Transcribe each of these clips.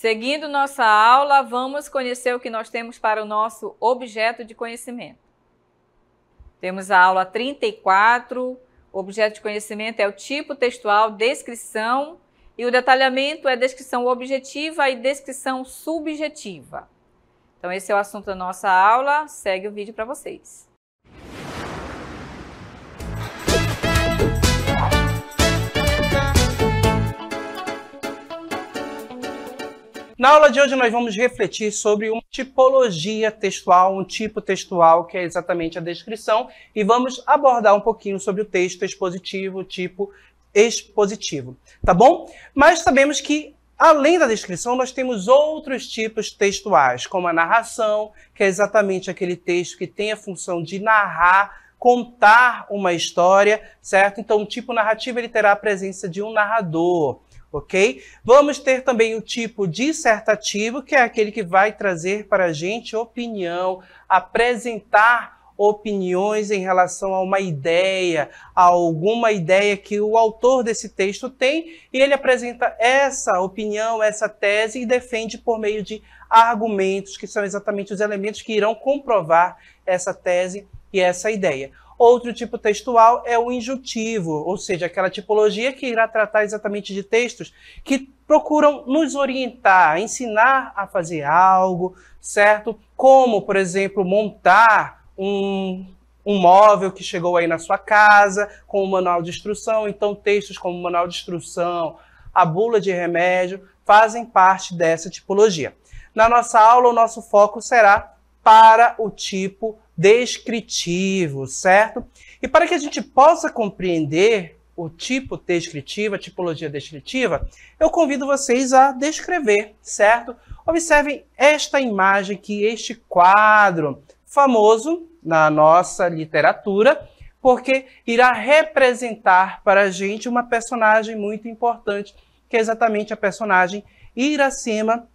Seguindo nossa aula, vamos conhecer o que nós temos para o nosso objeto de conhecimento. Temos a aula 34. O objeto de conhecimento é o tipo textual, descrição, e o detalhamento é descrição objetiva e descrição subjetiva. Então, esse é o assunto da nossa aula. Segue o vídeo para vocês. Na aula de hoje nós vamos refletir sobre uma tipologia textual, um tipo textual que é exatamente a descrição e vamos abordar um pouquinho sobre o texto expositivo, tipo expositivo, tá bom? Mas sabemos que Além da descrição, nós temos outros tipos textuais, como a narração, que é exatamente aquele texto que tem a função de narrar contar uma história, certo? Então, o tipo narrativo ele terá a presença de um narrador ok? Vamos ter também o tipo dissertativo, que é aquele que vai trazer para a gente opinião, apresentar opiniões em relação a uma ideia, a alguma ideia que o autor desse texto tem, e ele apresenta essa opinião, essa tese e defende por meio de argumentos, que são exatamente os elementos que irão comprovar essa tese e essa ideia. Outro tipo textual é o injuntivo, ou seja, aquela tipologia que irá tratar exatamente de textos que procuram nos orientar, ensinar a fazer algo, certo? Como, por exemplo, montar um um móvel que chegou aí na sua casa com o um manual de instrução, então textos como o manual de instrução, a bula de remédio fazem parte dessa tipologia. Na nossa aula, o nosso foco será para o tipo descritivo, certo? E para que a gente possa compreender o tipo descritivo, a tipologia descritiva, eu convido vocês a descrever, certo? Observem esta imagem que este quadro famoso na nossa literatura, porque irá representar para a gente uma personagem muito importante, que é exatamente a personagem Iracema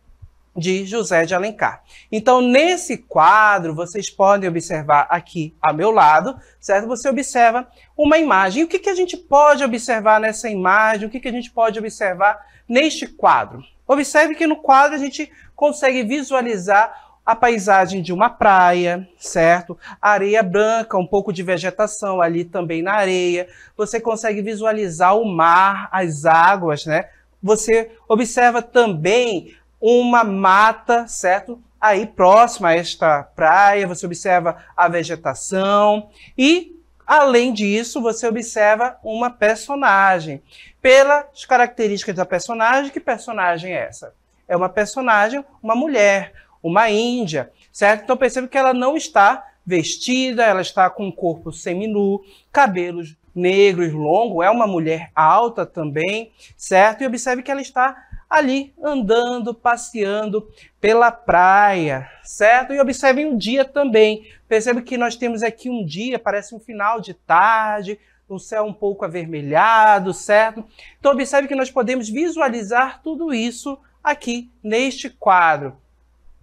de José de Alencar. Então, nesse quadro, vocês podem observar aqui a meu lado, certo? Você observa uma imagem. o que, que a gente pode observar nessa imagem? O que, que a gente pode observar neste quadro? Observe que no quadro a gente consegue visualizar a paisagem de uma praia, certo? Areia branca, um pouco de vegetação ali também na areia. Você consegue visualizar o mar, as águas, né? Você observa também uma mata, certo? Aí próxima a esta praia, você observa a vegetação e Além disso, você observa uma personagem. Pelas características da personagem, que personagem é essa? É uma personagem, uma mulher, uma índia, certo? Então perceba que ela não está vestida, ela está com o corpo seminu, cabelos negros, longos, é uma mulher alta também, certo? E observe que ela está ali andando, passeando pela praia, certo? E observem o dia também. Percebe que nós temos aqui um dia, parece um final de tarde, o céu um pouco avermelhado, certo? Então observe que nós podemos visualizar tudo isso aqui neste quadro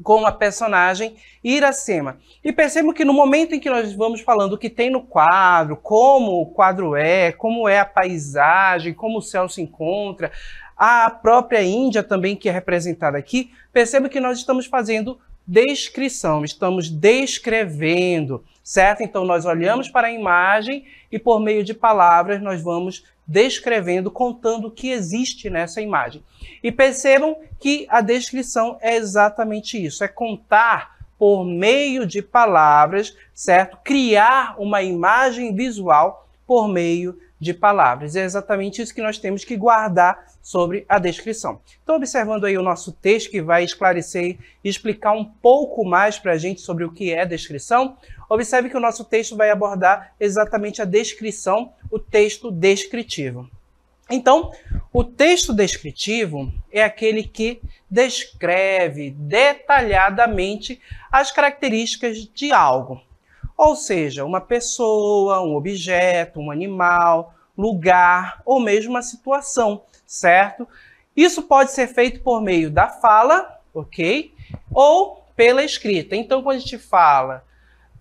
com a personagem Iracema. E percebam que no momento em que nós vamos falando o que tem no quadro, como o quadro é, como é a paisagem, como o céu se encontra, a própria Índia também que é representada aqui, perceba que nós estamos fazendo descrição, estamos descrevendo, certo? Então nós olhamos para a imagem e por meio de palavras nós vamos descrevendo, contando o que existe nessa imagem. E percebam que a descrição é exatamente isso, é contar por meio de palavras, certo? Criar uma imagem visual por meio de palavras. É exatamente isso que nós temos que guardar sobre a descrição. Então, observando aí o nosso texto que vai esclarecer e explicar um pouco mais para a gente sobre o que é descrição, observe que o nosso texto vai abordar exatamente a descrição, o texto descritivo. Então, o texto descritivo é aquele que descreve detalhadamente as características de algo ou seja, uma pessoa, um objeto, um animal, lugar ou mesmo uma situação, certo? Isso pode ser feito por meio da fala, ok? Ou pela escrita. Então, quando a gente fala,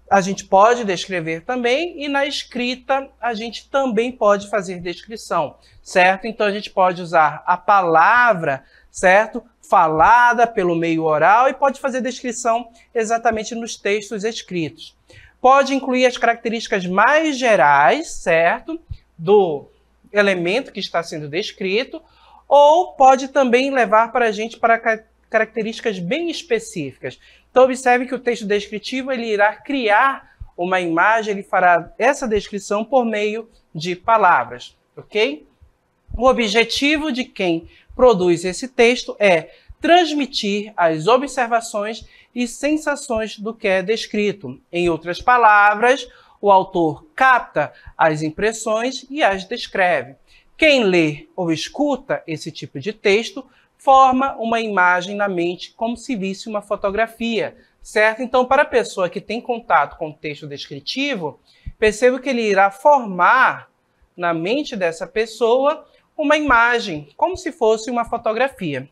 a gente pode descrever também, e na escrita a gente também pode fazer descrição, certo? Então, a gente pode usar a palavra, certo? Falada pelo meio oral e pode fazer descrição exatamente nos textos escritos pode incluir as características mais gerais, certo? Do elemento que está sendo descrito, ou pode também levar para a gente para características bem específicas. Então, observe que o texto descritivo ele irá criar uma imagem, ele fará essa descrição por meio de palavras, ok? O objetivo de quem produz esse texto é transmitir as observações e sensações do que é descrito. Em outras palavras, o autor capta as impressões e as descreve. Quem lê ou escuta esse tipo de texto forma uma imagem na mente como se visse uma fotografia, certo? Então, para a pessoa que tem contato com o texto descritivo, perceba que ele irá formar na mente dessa pessoa uma imagem, como se fosse uma fotografia.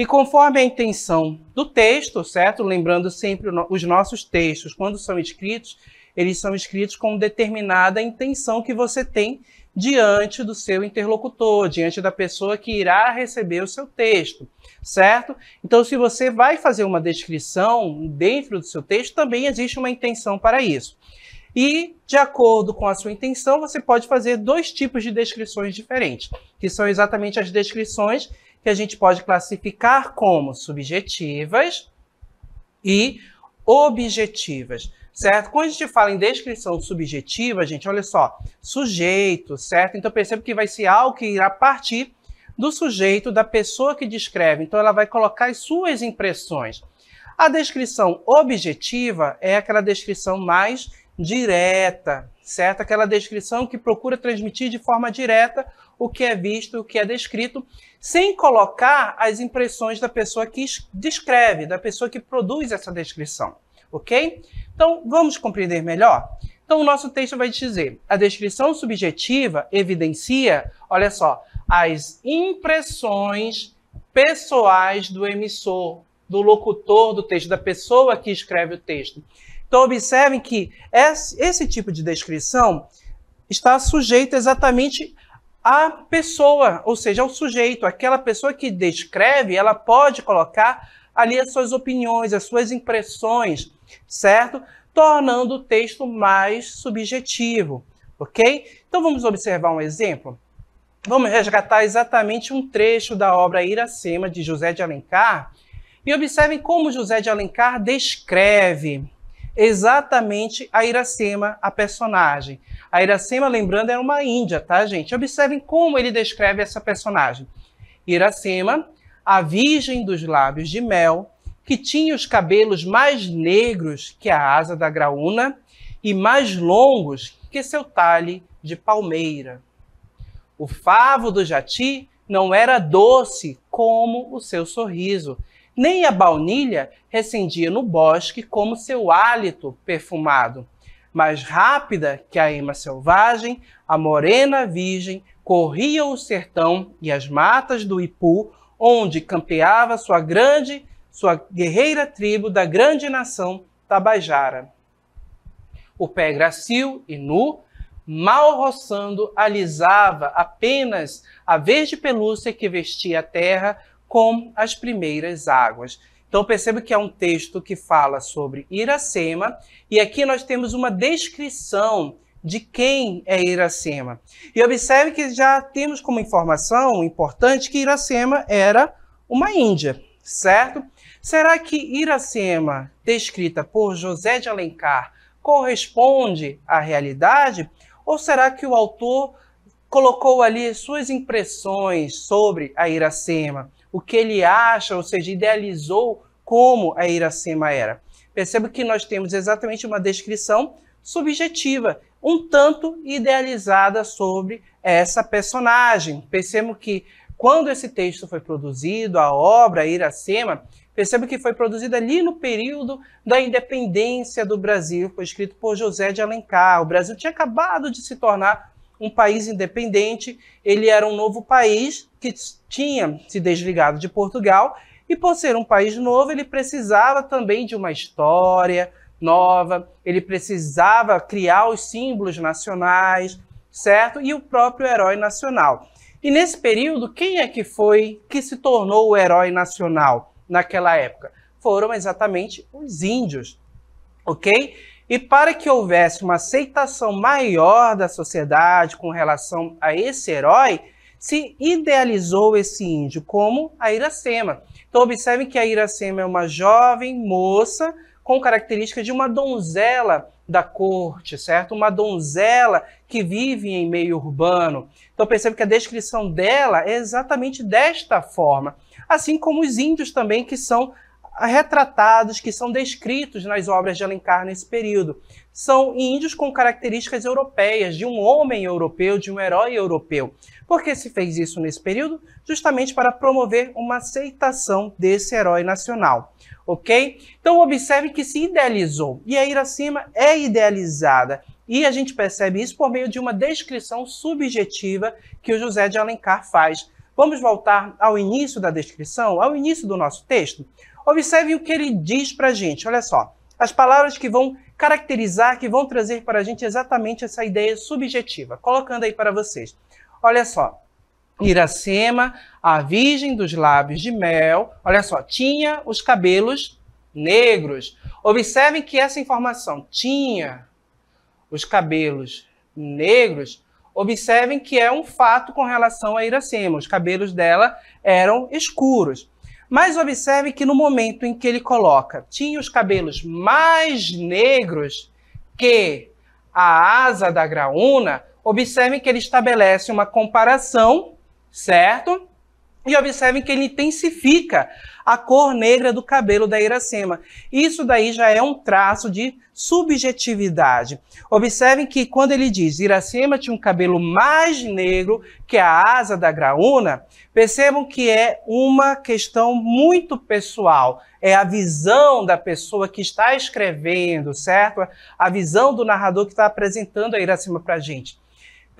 E conforme a intenção do texto, certo? Lembrando sempre os nossos textos, quando são escritos, eles são escritos com determinada intenção que você tem diante do seu interlocutor, diante da pessoa que irá receber o seu texto, certo? Então, se você vai fazer uma descrição dentro do seu texto, também existe uma intenção para isso. E, de acordo com a sua intenção, você pode fazer dois tipos de descrições diferentes, que são exatamente as descrições que a gente pode classificar como subjetivas e objetivas, certo? Quando a gente fala em descrição subjetiva, gente, olha só, sujeito, certo? Então percebe que vai ser algo que irá partir do sujeito, da pessoa que descreve. Então ela vai colocar as suas impressões. A descrição objetiva é aquela descrição mais direta, certo? Aquela descrição que procura transmitir de forma direta o que é visto, o que é descrito, sem colocar as impressões da pessoa que descreve, da pessoa que produz essa descrição, ok? Então, vamos compreender melhor? Então, o nosso texto vai dizer: a descrição subjetiva evidencia, olha só, as impressões pessoais do emissor, do locutor do texto, da pessoa que escreve o texto. Então, observem que esse tipo de descrição está sujeito exatamente a pessoa, ou seja, o sujeito, aquela pessoa que descreve, ela pode colocar ali as suas opiniões, as suas impressões, certo? Tornando o texto mais subjetivo, ok? Então vamos observar um exemplo? Vamos resgatar exatamente um trecho da obra Iracema, de José de Alencar, e observem como José de Alencar descreve exatamente a Iracema, a personagem. A Iracema, lembrando, era é uma índia, tá, gente? Observem como ele descreve essa personagem. Iracema, a virgem dos lábios de mel, que tinha os cabelos mais negros que a asa da graúna e mais longos que seu talhe de palmeira. O favo do jati não era doce como o seu sorriso, nem a baunilha recendia no bosque como seu hálito perfumado mais rápida que a ema selvagem, a morena virgem corria o sertão e as matas do Ipu, onde campeava sua grande, sua guerreira tribo da grande nação Tabajara. O pé gracil e nu, mal roçando, alisava apenas a verde pelúcia que vestia a terra com as primeiras águas. Então perceba que é um texto que fala sobre Iracema e aqui nós temos uma descrição de quem é Iracema. E observe que já temos como informação importante que Iracema era uma índia, certo? Será que Iracema, descrita por José de Alencar, corresponde à realidade? Ou será que o autor colocou ali suas impressões sobre a Iracema? o que ele acha, ou seja, idealizou como a Iracema era. Perceba que nós temos exatamente uma descrição subjetiva, um tanto idealizada sobre essa personagem. Percebo que quando esse texto foi produzido, a obra Iracema, percebo que foi produzida ali no período da independência do Brasil, foi escrito por José de Alencar. O Brasil tinha acabado de se tornar um país independente, ele era um novo país que tinha se desligado de Portugal, e por ser um país novo, ele precisava também de uma história nova, ele precisava criar os símbolos nacionais, certo? E o próprio herói nacional. E nesse período, quem é que foi que se tornou o herói nacional naquela época? Foram exatamente os índios, ok? E para que houvesse uma aceitação maior da sociedade com relação a esse herói, se idealizou esse índio como a Iracema. Então observem que a Iracema é uma jovem moça com característica de uma donzela da corte, certo? Uma donzela que vive em meio urbano. Então percebe que a descrição dela é exatamente desta forma, assim como os índios também que são retratados, que são descritos nas obras de Alencar nesse período. São índios com características europeias, de um homem europeu, de um herói europeu. Por que se fez isso nesse período? Justamente para promover uma aceitação desse herói nacional, ok? Então observe que se idealizou, e a Iracema é idealizada, e a gente percebe isso por meio de uma descrição subjetiva que o José de Alencar faz. Vamos voltar ao início da descrição, ao início do nosso texto. Observe o que ele diz para a gente, olha só. As palavras que vão caracterizar, que vão trazer para a gente exatamente essa ideia subjetiva. Colocando aí para vocês. Olha só. Iracema, a virgem dos lábios de mel, olha só, tinha os cabelos negros. Observem que essa informação tinha os cabelos negros. Observem que é um fato com relação a Iracema. Os cabelos dela eram escuros. Mas observe que no momento em que ele coloca, tinha os cabelos mais negros que a asa da graúna, observe que ele estabelece uma comparação, certo? E observem que ele intensifica a cor negra do cabelo da Iracema. Isso daí já é um traço de subjetividade. Observem que quando ele diz Iracema tinha um cabelo mais negro que a asa da graúna, percebam que é uma questão muito pessoal. É a visão da pessoa que está escrevendo, certo? A visão do narrador que está apresentando a Iracema para a gente.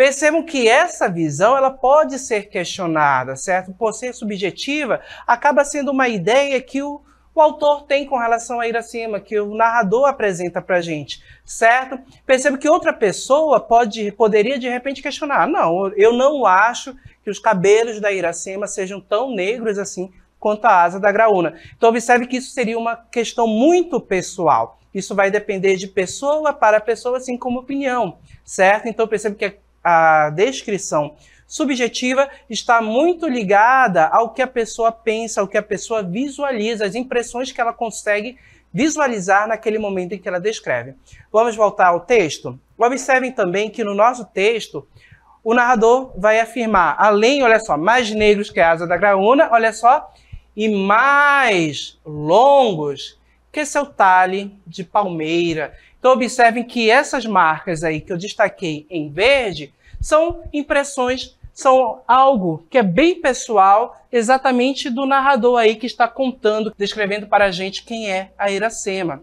Percebam que essa visão ela pode ser questionada, certo? Por ser subjetiva, acaba sendo uma ideia que o, o autor tem com relação a ir que o narrador apresenta para gente, certo? Percebo que outra pessoa pode, poderia de repente questionar, não, eu não acho que os cabelos da Iracema sejam tão negros assim quanto a asa da graúna. Então observe que isso seria uma questão muito pessoal. Isso vai depender de pessoa para pessoa, assim como opinião, certo? Então percebo que é a descrição subjetiva está muito ligada ao que a pessoa pensa, ao que a pessoa visualiza, as impressões que ela consegue visualizar naquele momento em que ela descreve. Vamos voltar ao texto? Observem também que no nosso texto, o narrador vai afirmar, além, olha só, mais negros que a asa da graúna, olha só, e mais longos que seu talhe de palmeira. Então observem que essas marcas aí que eu destaquei em verde são impressões, são algo que é bem pessoal, exatamente do narrador aí que está contando, descrevendo para a gente quem é a Iracema.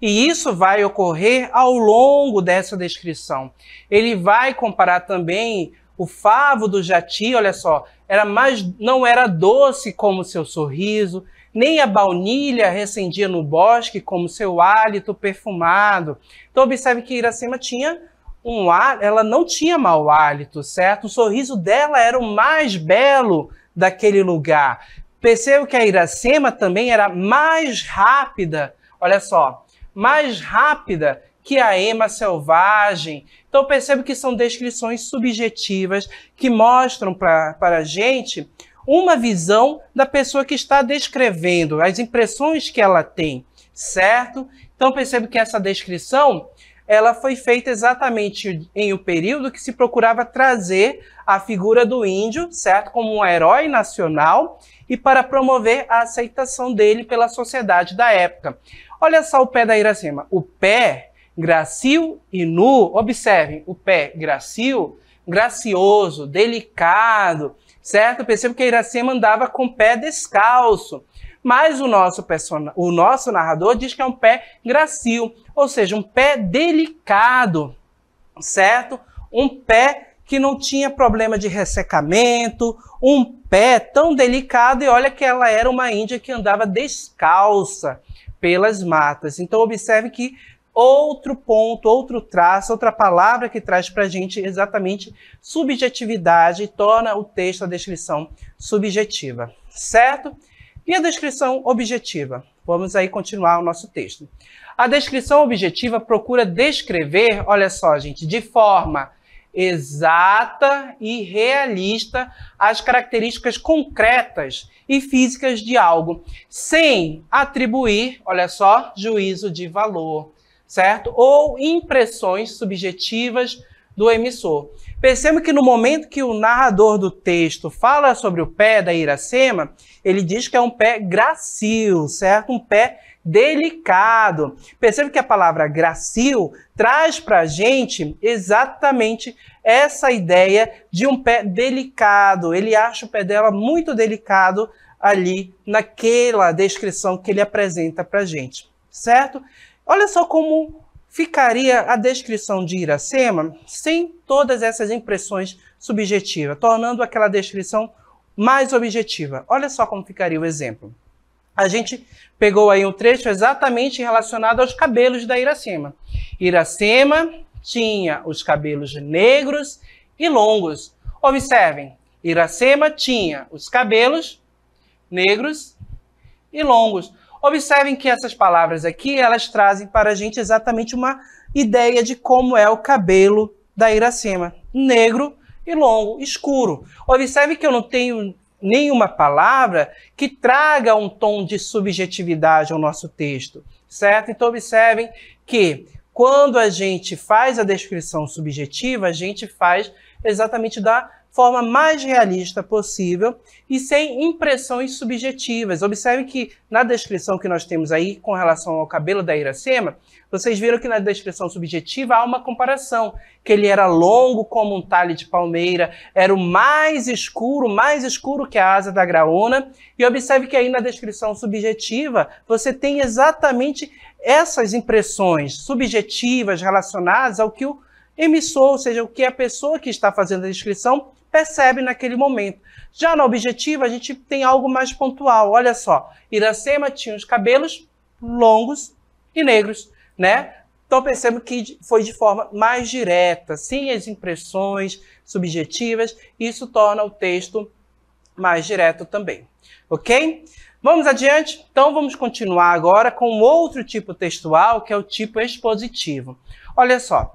E isso vai ocorrer ao longo dessa descrição. Ele vai comparar também o favo do jati, olha só, era mais não era doce como seu sorriso, nem a baunilha recendia no bosque como seu hálito perfumado. Então observe que Iracema tinha um hálito, ela não tinha mau hálito, certo? O sorriso dela era o mais belo daquele lugar. Percebo que a Iracema também era mais rápida, olha só, mais rápida que a ema selvagem. Então percebo que são descrições subjetivas que mostram para a gente uma visão da pessoa que está descrevendo, as impressões que ela tem, certo? Então percebo que essa descrição ela foi feita exatamente em um período que se procurava trazer a figura do índio, certo, como um herói nacional e para promover a aceitação dele pela sociedade da época. Olha só o pé da Iracema. O pé gracil e nu, observem, o pé gracil, gracioso, delicado, certo? Percebo que Iracema andava com o pé descalço, mas o nosso, person, o nosso narrador diz que é um pé gracil, ou seja, um pé delicado, certo? Um pé que não tinha problema de ressecamento, um pé tão delicado, e olha que ela era uma índia que andava descalça pelas matas. Então observe que outro ponto, outro traço, outra palavra que traz para a gente exatamente subjetividade e torna o texto, a descrição subjetiva, certo? E a descrição objetiva? Vamos aí continuar o nosso texto. A descrição objetiva procura descrever, olha só, gente, de forma exata e realista as características concretas e físicas de algo, sem atribuir, olha só, juízo de valor, certo? Ou impressões subjetivas do emissor. Perceba que no momento que o narrador do texto fala sobre o pé da Iracema, ele diz que é um pé gracil, certo? Um pé delicado. Perceba que a palavra gracil traz para a gente exatamente essa ideia de um pé delicado. Ele acha o pé dela muito delicado ali naquela descrição que ele apresenta para a gente, certo? Olha só como ficaria a descrição de Iracema sem todas essas impressões subjetivas, tornando aquela descrição mais objetiva. Olha só como ficaria o exemplo. A gente pegou aí um trecho exatamente relacionado aos cabelos da Iracema. Iracema tinha os cabelos negros e longos. Observem, Iracema tinha os cabelos negros e longos. Observem que essas palavras aqui, elas trazem para a gente exatamente uma ideia de como é o cabelo da Iracema. Negro e longo, escuro. Observe que eu não tenho nenhuma palavra que traga um tom de subjetividade ao nosso texto, certo? Então observem que quando a gente faz a descrição subjetiva, a gente faz exatamente da forma mais realista possível e sem impressões subjetivas. Observe que na descrição que nós temos aí com relação ao cabelo da Iracema, vocês viram que na descrição subjetiva há uma comparação, que ele era longo como um talhe de palmeira, era o mais escuro, mais escuro que a asa da graúna, e observe que aí na descrição subjetiva você tem exatamente essas impressões subjetivas relacionadas ao que o emissor, ou seja, o que a pessoa que está fazendo a descrição percebe naquele momento. Já na objetiva, a gente tem algo mais pontual. Olha só, Iracema tinha os cabelos longos e negros, né? Então percebo que foi de forma mais direta, sem as impressões subjetivas, isso torna o texto mais direto também, ok? Vamos adiante? Então vamos continuar agora com outro tipo textual, que é o tipo expositivo. Olha só,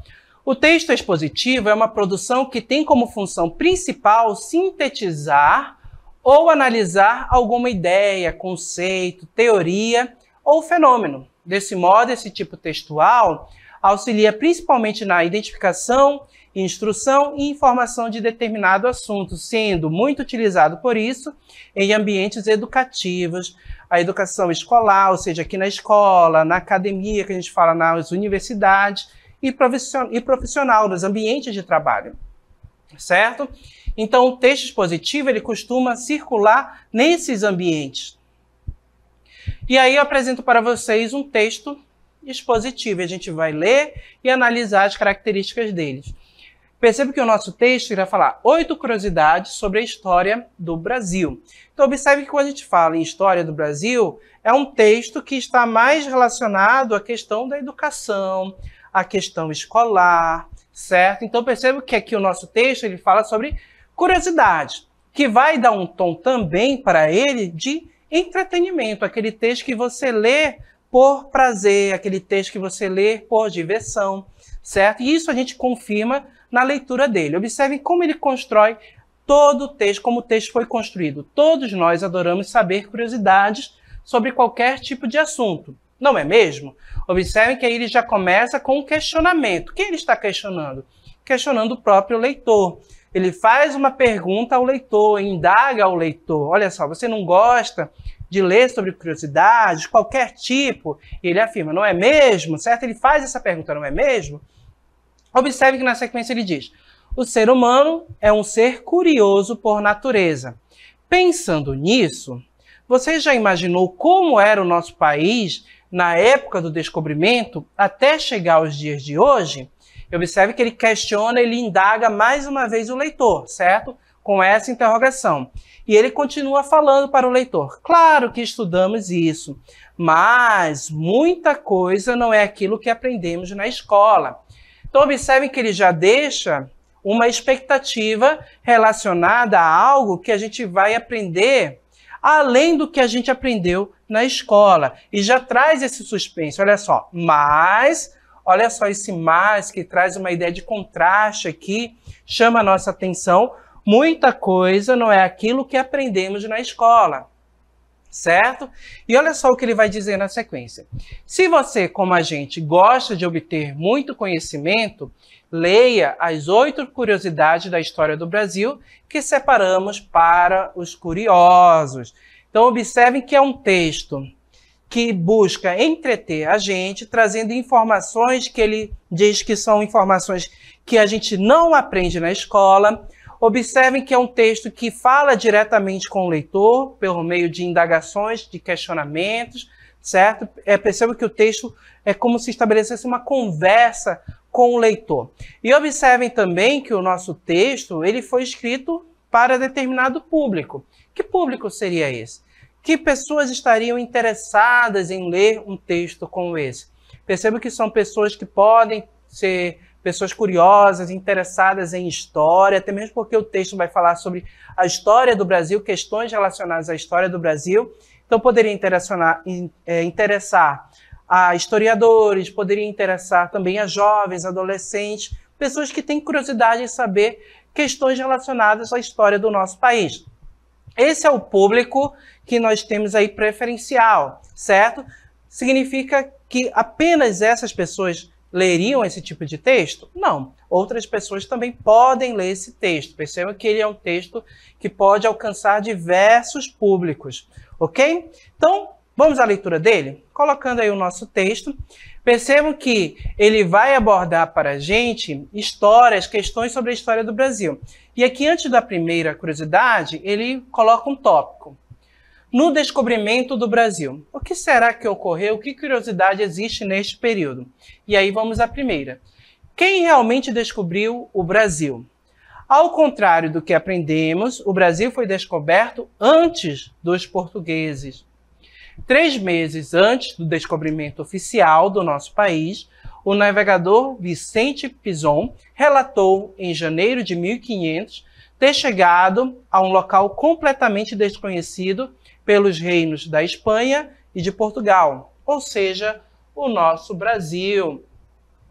o texto expositivo é uma produção que tem como função principal sintetizar ou analisar alguma ideia, conceito, teoria ou fenômeno. Desse modo, esse tipo textual auxilia principalmente na identificação, instrução e informação de determinado assunto, sendo muito utilizado por isso em ambientes educativos, a educação escolar, ou seja, aqui na escola, na academia, que a gente fala nas universidades, e profissional dos ambientes de trabalho, certo? Então, o texto expositivo ele costuma circular nesses ambientes. E aí eu apresento para vocês um texto expositivo. A gente vai ler e analisar as características deles. Perceba que o nosso texto irá falar oito curiosidades sobre a história do Brasil. Então, observe que quando a gente fala em história do Brasil, é um texto que está mais relacionado à questão da educação, a questão escolar, certo? Então percebo que aqui o nosso texto ele fala sobre curiosidade, que vai dar um tom também para ele de entretenimento, aquele texto que você lê por prazer, aquele texto que você lê por diversão, certo? E isso a gente confirma na leitura dele. Observem como ele constrói todo o texto, como o texto foi construído. Todos nós adoramos saber curiosidades sobre qualquer tipo de assunto. Não é mesmo? Observem que aí ele já começa com um questionamento. Quem ele está questionando? Questionando o próprio leitor. Ele faz uma pergunta ao leitor, indaga ao leitor. Olha só, você não gosta de ler sobre curiosidades, qualquer tipo? E ele afirma, não é mesmo? Certo? Ele faz essa pergunta, não é mesmo? Observe que na sequência ele diz: o ser humano é um ser curioso por natureza. Pensando nisso, você já imaginou como era o nosso país na época do descobrimento até chegar aos dias de hoje, observe que ele questiona, ele indaga mais uma vez o leitor, certo? Com essa interrogação. E ele continua falando para o leitor: claro que estudamos isso, mas muita coisa não é aquilo que aprendemos na escola. Então, observem que ele já deixa uma expectativa relacionada a algo que a gente vai aprender além do que a gente aprendeu na escola. E já traz esse suspense, olha só. Mas, olha só esse mais que traz uma ideia de contraste aqui, chama a nossa atenção. Muita coisa não é aquilo que aprendemos na escola. Certo? E olha só o que ele vai dizer na sequência. Se você, como a gente, gosta de obter muito conhecimento, Leia as oito curiosidades da história do Brasil que separamos para os curiosos. Então, observem que é um texto que busca entreter a gente, trazendo informações que ele diz que são informações que a gente não aprende na escola. Observem que é um texto que fala diretamente com o leitor, pelo meio de indagações, de questionamentos, certo? É, percebo que o texto é como se estabelecesse uma conversa com o leitor. E observem também que o nosso texto ele foi escrito para determinado público. Que público seria esse? Que pessoas estariam interessadas em ler um texto como esse? Percebo que são pessoas que podem ser pessoas curiosas, interessadas em história, até mesmo porque o texto vai falar sobre a história do Brasil, questões relacionadas à história do Brasil. Então, poderia eh, interessar a historiadores, poderia interessar também a jovens, adolescentes, pessoas que têm curiosidade em saber questões relacionadas à história do nosso país. Esse é o público que nós temos aí preferencial, certo? Significa que apenas essas pessoas leriam esse tipo de texto? Não. Outras pessoas também podem ler esse texto. Perceba que ele é um texto que pode alcançar diversos públicos, ok? Então, Vamos à leitura dele? Colocando aí o nosso texto, percebam que ele vai abordar para a gente histórias, questões sobre a história do Brasil. E aqui, antes da primeira curiosidade, ele coloca um tópico. No descobrimento do Brasil, o que será que ocorreu? Que curiosidade existe neste período? E aí vamos à primeira. Quem realmente descobriu o Brasil? Ao contrário do que aprendemos, o Brasil foi descoberto antes dos portugueses. Três meses antes do descobrimento oficial do nosso país, o navegador Vicente Pison relatou, em janeiro de 1500, ter chegado a um local completamente desconhecido pelos reinos da Espanha e de Portugal, ou seja, o nosso Brasil.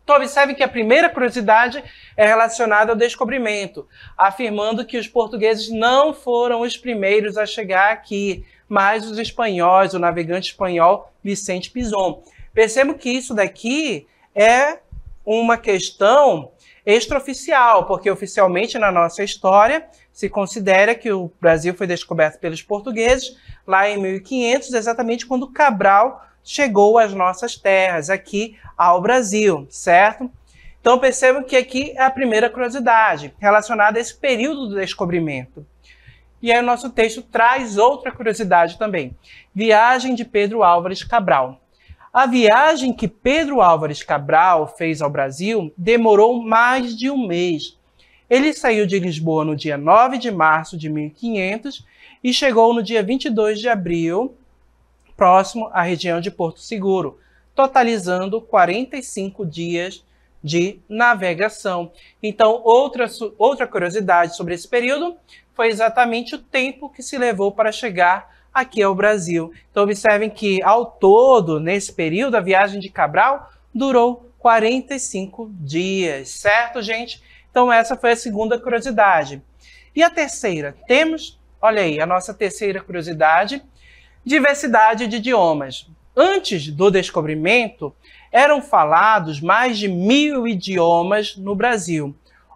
Então, observe que a primeira curiosidade é relacionada ao descobrimento, afirmando que os portugueses não foram os primeiros a chegar aqui, mais os espanhóis, o navegante espanhol Vicente Pizon. Percebo que isso daqui é uma questão extraoficial, porque oficialmente na nossa história se considera que o Brasil foi descoberto pelos portugueses lá em 1500, exatamente quando Cabral chegou às nossas terras, aqui ao Brasil, certo? Então percebam que aqui é a primeira curiosidade relacionada a esse período do descobrimento. E aí o nosso texto traz outra curiosidade também. Viagem de Pedro Álvares Cabral. A viagem que Pedro Álvares Cabral fez ao Brasil demorou mais de um mês. Ele saiu de Lisboa no dia 9 de março de 1500 e chegou no dia 22 de abril, próximo à região de Porto Seguro, totalizando 45 dias de navegação. Então, outra, outra curiosidade sobre esse período foi exatamente o tempo que se levou para chegar aqui ao Brasil. Então, observem que, ao todo, nesse período, a viagem de Cabral durou 45 dias, certo, gente? Então, essa foi a segunda curiosidade. E a terceira? Temos, olha aí, a nossa terceira curiosidade: diversidade de idiomas. Antes do descobrimento, eram falados mais de mil idiomas no Brasil.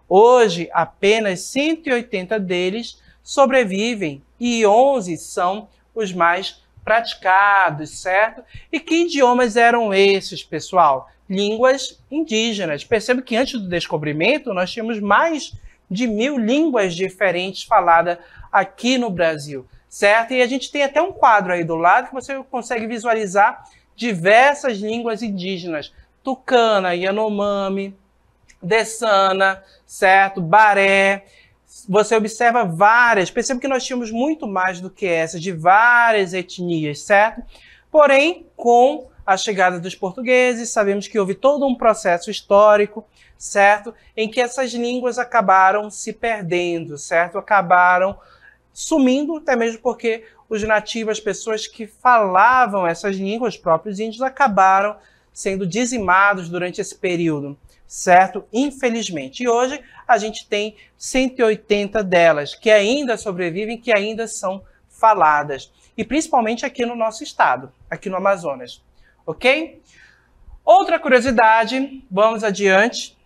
Hoje, apenas 180 deles sobrevivem e 11 são os mais praticados, certo? E que idiomas eram esses, pessoal? Línguas indígenas. Perceba que antes do descobrimento nós tínhamos mais de mil línguas diferentes faladas aqui no Brasil, certo? E a gente tem até um quadro aí do lado que você consegue visualizar diversas línguas indígenas, tucana, yanomami, dessana, certo? Baré. Você observa várias, perceba que nós tínhamos muito mais do que essas, de várias etnias, certo? Porém, com a chegada dos portugueses, sabemos que houve todo um processo histórico, certo? Em que essas línguas acabaram se perdendo, certo? Acabaram sumindo, até mesmo porque os nativos, as pessoas que falavam essas línguas, os próprios índios, acabaram sendo dizimados durante esse período, certo? Infelizmente. E hoje a gente tem 180 delas que ainda sobrevivem, que ainda são faladas. E principalmente aqui no nosso estado, aqui no Amazonas. Ok? Outra curiosidade, vamos adiante.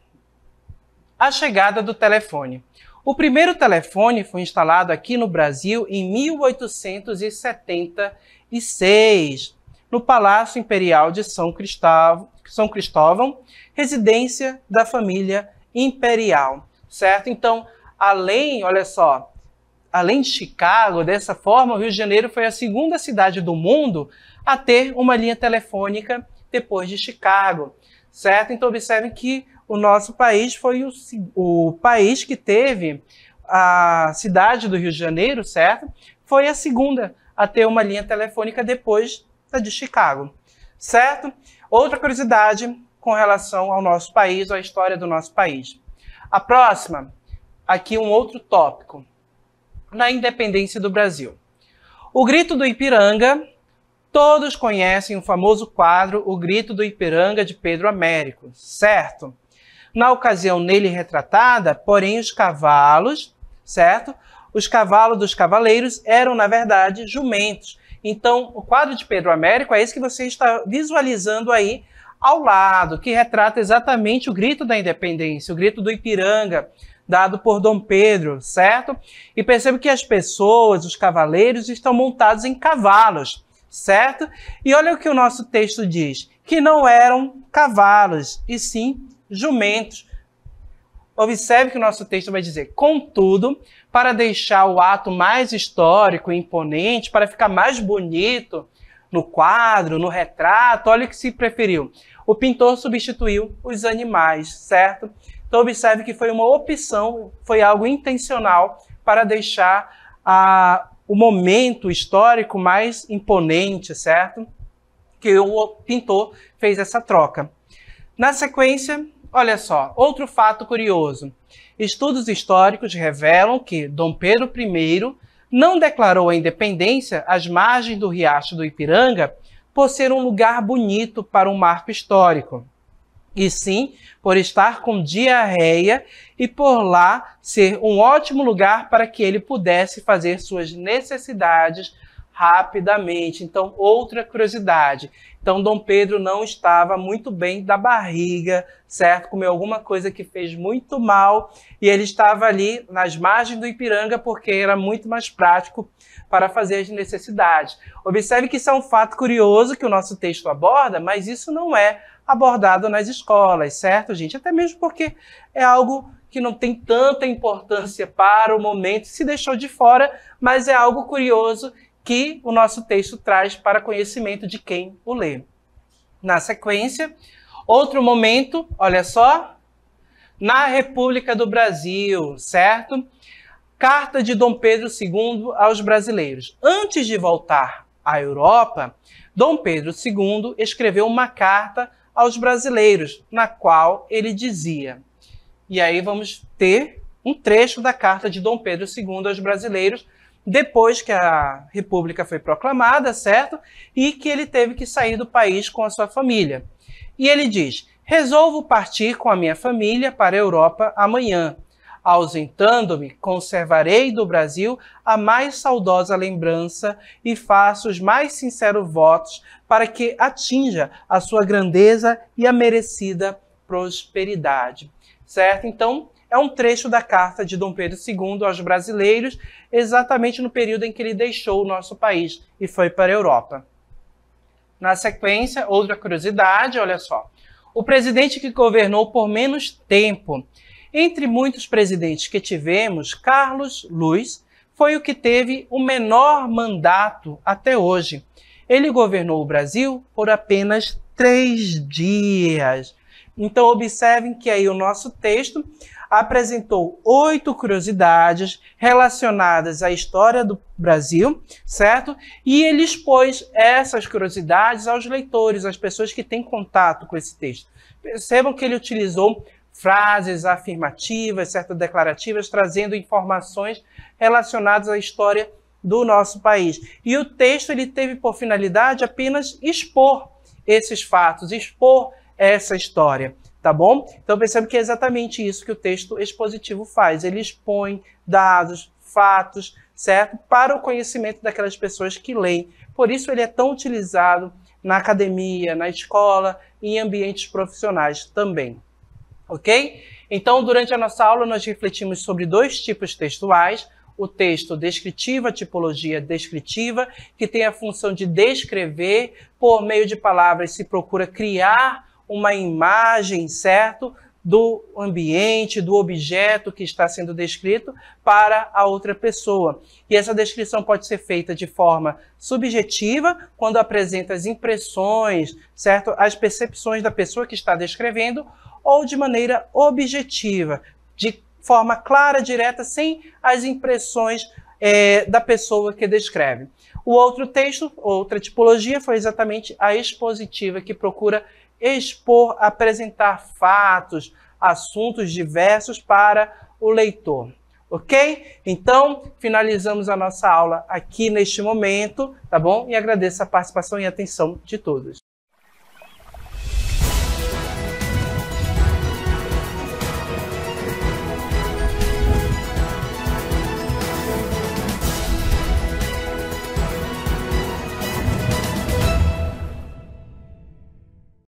A chegada do telefone. O primeiro telefone foi instalado aqui no Brasil em 1876, no Palácio Imperial de São Cristóvão, São Cristóvão residência da família imperial, certo? Então, além, olha só, além de Chicago, dessa forma, o Rio de Janeiro foi a segunda cidade do mundo a ter uma linha telefônica depois de Chicago, certo? Então, observem que o nosso país foi o, o país que teve a cidade do Rio de Janeiro, certo? Foi a segunda a ter uma linha telefônica depois da de Chicago, certo? Outra curiosidade com relação ao nosso país, à história do nosso país. A próxima, aqui um outro tópico, na independência do Brasil. O Grito do Ipiranga, todos conhecem o famoso quadro O Grito do Ipiranga de Pedro Américo, certo? Na ocasião nele retratada, porém, os cavalos, certo? Os cavalos dos cavaleiros eram, na verdade, jumentos. Então, o quadro de Pedro Américo é esse que você está visualizando aí ao lado, que retrata exatamente o grito da independência, o grito do Ipiranga, dado por Dom Pedro, certo? E percebo que as pessoas, os cavaleiros, estão montados em cavalos, certo? E olha o que o nosso texto diz: que não eram cavalos, e sim jumentos. Observe que o nosso texto vai dizer, contudo, para deixar o ato mais histórico e imponente, para ficar mais bonito no quadro, no retrato, olha o que se preferiu. O pintor substituiu os animais, certo? Então observe que foi uma opção, foi algo intencional para deixar a, ah, o momento histórico mais imponente, certo? Que o pintor fez essa troca. Na sequência, Olha só, outro fato curioso. Estudos históricos revelam que Dom Pedro I não declarou a independência às margens do riacho do Ipiranga por ser um lugar bonito para um marco histórico, e sim por estar com diarreia e por lá ser um ótimo lugar para que ele pudesse fazer suas necessidades rapidamente. Então, outra curiosidade. Então, Dom Pedro não estava muito bem da barriga, certo? Comeu alguma coisa que fez muito mal e ele estava ali nas margens do Ipiranga porque era muito mais prático para fazer as necessidades. Observe que isso é um fato curioso que o nosso texto aborda, mas isso não é abordado nas escolas, certo, gente? Até mesmo porque é algo que não tem tanta importância para o momento, se deixou de fora, mas é algo curioso que o nosso texto traz para conhecimento de quem o lê. Na sequência, outro momento, olha só, na República do Brasil, certo? Carta de Dom Pedro II aos brasileiros. Antes de voltar à Europa, Dom Pedro II escreveu uma carta aos brasileiros, na qual ele dizia: e aí vamos ter um trecho da carta de Dom Pedro II aos brasileiros, depois que a República foi proclamada, certo? E que ele teve que sair do país com a sua família. E ele diz: Resolvo partir com a minha família para a Europa amanhã. Ausentando-me, conservarei do Brasil a mais saudosa lembrança e faço os mais sinceros votos para que atinja a sua grandeza e a merecida prosperidade. Certo? Então, é um trecho da carta de Dom Pedro II aos brasileiros, exatamente no período em que ele deixou o nosso país e foi para a Europa. Na sequência, outra curiosidade, olha só. O presidente que governou por menos tempo. Entre muitos presidentes que tivemos, Carlos Luz foi o que teve o menor mandato até hoje. Ele governou o Brasil por apenas três dias. Então, observem que aí o nosso texto apresentou oito curiosidades relacionadas à história do Brasil, certo? E ele expôs essas curiosidades aos leitores, às pessoas que têm contato com esse texto. Percebam que ele utilizou frases afirmativas, certas declarativas, trazendo informações relacionadas à história do nosso país. E o texto ele teve por finalidade apenas expor esses fatos, expor essa história, tá bom? Então percebe que é exatamente isso que o texto expositivo faz. Ele expõe dados, fatos, certo? Para o conhecimento daquelas pessoas que leem. Por isso ele é tão utilizado na academia, na escola e em ambientes profissionais também. Ok? Então, durante a nossa aula, nós refletimos sobre dois tipos textuais: o texto descritivo, a tipologia descritiva, que tem a função de descrever, por meio de palavras se procura criar uma imagem, certo? do ambiente, do objeto que está sendo descrito para a outra pessoa. E essa descrição pode ser feita de forma subjetiva, quando apresenta as impressões, certo? As percepções da pessoa que está descrevendo, ou de maneira objetiva, de forma clara, direta, sem as impressões é, da pessoa que descreve. O outro texto, outra tipologia, foi exatamente a expositiva, que procura expor, apresentar fatos, assuntos diversos para o leitor. Ok? Então, finalizamos a nossa aula aqui neste momento, tá bom? E agradeço a participação e atenção de todos.